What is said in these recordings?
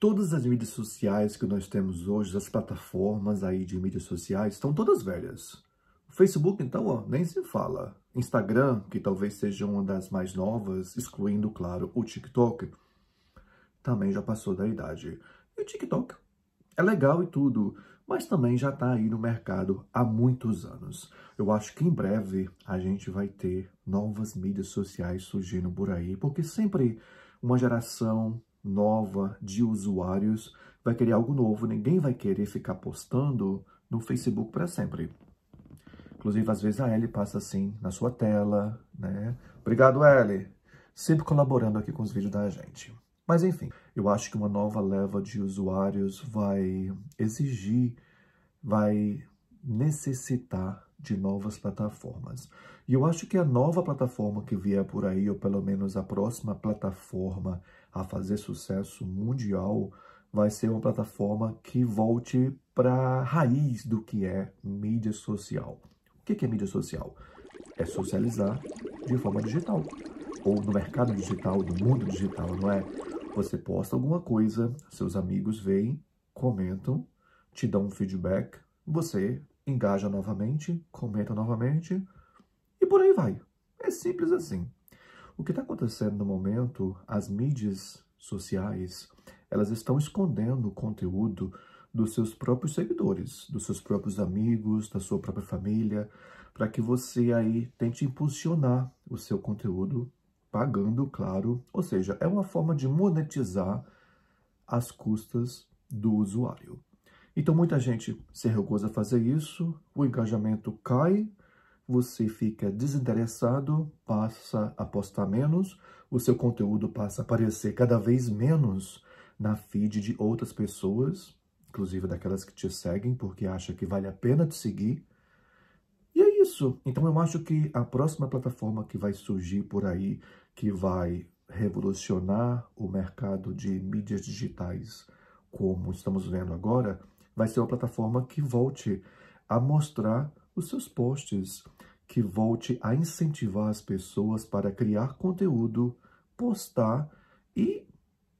Todas as mídias sociais que nós temos hoje, as plataformas aí de mídias sociais, estão todas velhas. O Facebook, então, ó, nem se fala. Instagram, que talvez seja uma das mais novas, excluindo, claro, o TikTok, também já passou da idade. E o TikTok é legal e tudo, mas também já está aí no mercado há muitos anos. Eu acho que em breve a gente vai ter novas mídias sociais surgindo por aí, porque sempre uma geração nova de usuários, vai querer algo novo, ninguém vai querer ficar postando no Facebook para sempre. Inclusive, às vezes a Ellie passa assim na sua tela, né? Obrigado, Ellie! Sempre colaborando aqui com os vídeos da gente. Mas enfim, eu acho que uma nova leva de usuários vai exigir, vai necessitar de novas plataformas. E eu acho que a nova plataforma que vier por aí, ou pelo menos a próxima plataforma a fazer sucesso mundial, vai ser uma plataforma que volte para a raiz do que é mídia social. O que é mídia social? É socializar de forma digital, ou no mercado digital, no mundo digital, não é? Você posta alguma coisa, seus amigos veem, comentam, te dão um feedback, você engaja novamente, comenta novamente e por aí vai. É simples assim. O que está acontecendo no momento, as mídias sociais, elas estão escondendo o conteúdo dos seus próprios seguidores, dos seus próprios amigos, da sua própria família, para que você aí tente impulsionar o seu conteúdo pagando, claro, ou seja, é uma forma de monetizar as custas do usuário. Então muita gente se recusa a fazer isso, o engajamento cai você fica desinteressado, passa a postar menos, o seu conteúdo passa a aparecer cada vez menos na feed de outras pessoas, inclusive daquelas que te seguem, porque acha que vale a pena te seguir. E é isso. Então eu acho que a próxima plataforma que vai surgir por aí, que vai revolucionar o mercado de mídias digitais, como estamos vendo agora, vai ser uma plataforma que volte a mostrar os seus posts, que volte a incentivar as pessoas para criar conteúdo, postar e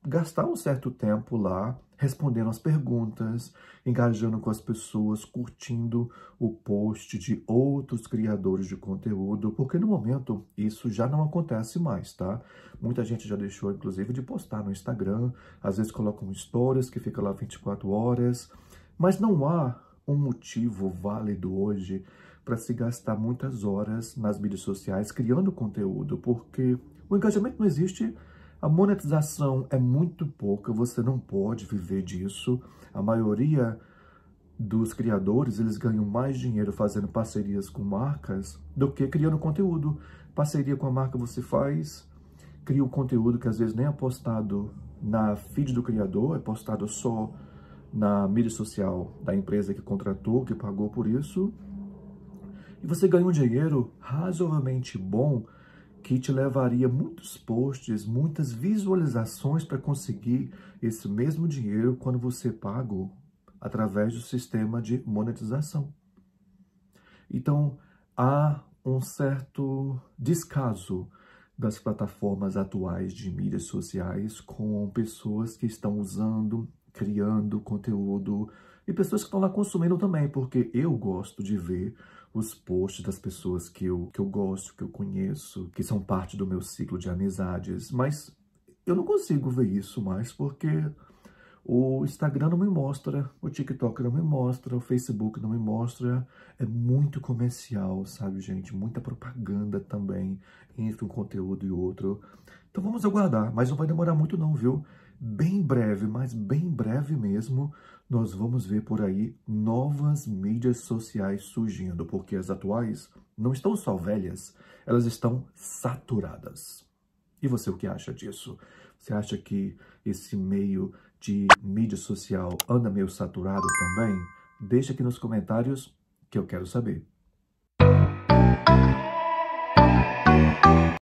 gastar um certo tempo lá respondendo as perguntas, engajando com as pessoas, curtindo o post de outros criadores de conteúdo, porque no momento isso já não acontece mais, tá? Muita gente já deixou, inclusive, de postar no Instagram, às vezes colocam histórias que fica lá 24 horas, mas não há um motivo válido hoje para se gastar muitas horas nas mídias sociais criando conteúdo, porque o engajamento não existe, a monetização é muito pouca, você não pode viver disso. A maioria dos criadores, eles ganham mais dinheiro fazendo parcerias com marcas do que criando conteúdo. Parceria com a marca você faz, cria um conteúdo que às vezes nem é postado na feed do criador, é postado só na mídia social da empresa que contratou, que pagou por isso, e você ganha um dinheiro razoavelmente bom que te levaria muitos posts, muitas visualizações para conseguir esse mesmo dinheiro quando você pago através do sistema de monetização. Então, há um certo descaso das plataformas atuais de mídias sociais com pessoas que estão usando criando conteúdo e pessoas que estão lá consumindo também, porque eu gosto de ver os posts das pessoas que eu, que eu gosto, que eu conheço, que são parte do meu ciclo de amizades, mas eu não consigo ver isso mais porque o Instagram não me mostra, o TikTok não me mostra, o Facebook não me mostra. É muito comercial, sabe, gente? Muita propaganda também entre um conteúdo e outro. Então vamos aguardar, mas não vai demorar muito não, viu? bem breve, mas bem breve mesmo, nós vamos ver por aí novas mídias sociais surgindo, porque as atuais não estão só velhas, elas estão saturadas. E você o que acha disso? Você acha que esse meio de mídia social anda meio saturado também? Deixa aqui nos comentários que eu quero saber.